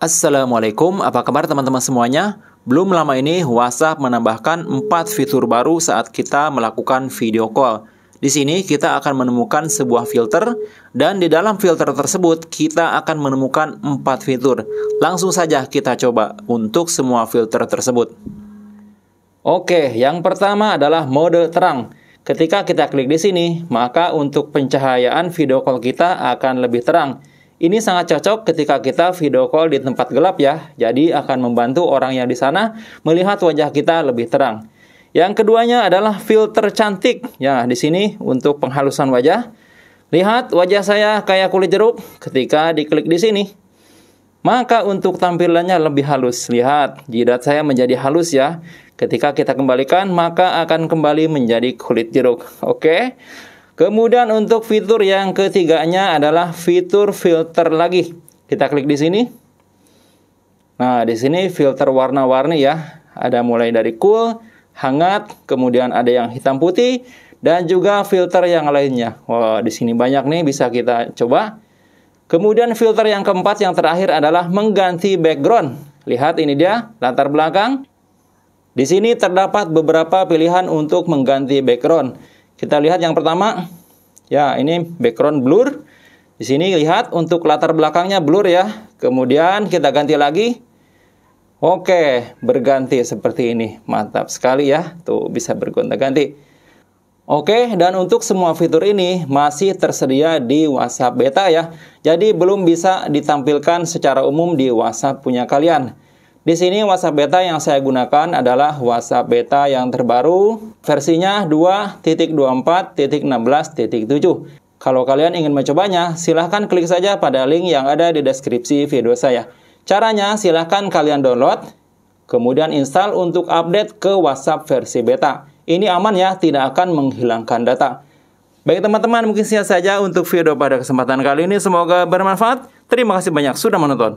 Assalamualaikum, apa kabar teman-teman semuanya? Belum lama ini WhatsApp menambahkan 4 fitur baru saat kita melakukan video call. Di sini kita akan menemukan sebuah filter dan di dalam filter tersebut kita akan menemukan 4 fitur. Langsung saja kita coba untuk semua filter tersebut. Oke, yang pertama adalah mode terang. Ketika kita klik di sini, maka untuk pencahayaan video call kita akan lebih terang. Ini sangat cocok ketika kita video call di tempat gelap ya, jadi akan membantu orang yang di sana melihat wajah kita lebih terang. Yang keduanya adalah filter cantik. Ya, di sini untuk penghalusan wajah. Lihat wajah saya kayak kulit jeruk ketika diklik di sini. Maka untuk tampilannya lebih halus. Lihat, jidat saya menjadi halus ya. Ketika kita kembalikan, maka akan kembali menjadi kulit jeruk. Oke. Kemudian untuk fitur yang ketiganya adalah fitur filter lagi. Kita klik di sini. Nah, di sini filter warna-warni ya. Ada mulai dari cool, hangat, kemudian ada yang hitam putih dan juga filter yang lainnya. Wah, di sini banyak nih bisa kita coba. Kemudian filter yang keempat yang terakhir adalah mengganti background. Lihat ini dia, latar belakang. Di sini terdapat beberapa pilihan untuk mengganti background. Kita lihat yang pertama. Ya, ini background blur. Di sini lihat untuk latar belakangnya blur ya. Kemudian kita ganti lagi. Oke, berganti seperti ini. Mantap sekali ya. Tuh bisa bergonta-ganti. Oke, dan untuk semua fitur ini masih tersedia di WhatsApp beta ya. Jadi belum bisa ditampilkan secara umum di WhatsApp punya kalian. Di sini WhatsApp beta yang saya gunakan adalah WhatsApp beta yang terbaru versinya 2.24.16.7. Kalau kalian ingin mencobanya, silahkan klik saja pada link yang ada di deskripsi video saya. Caranya, silahkan kalian download, kemudian install untuk update ke WhatsApp versi beta. Ini aman ya, tidak akan menghilangkan data. Baik teman-teman, mungkin sekian saja untuk video pada kesempatan kali ini. Semoga bermanfaat. Terima kasih banyak sudah menonton.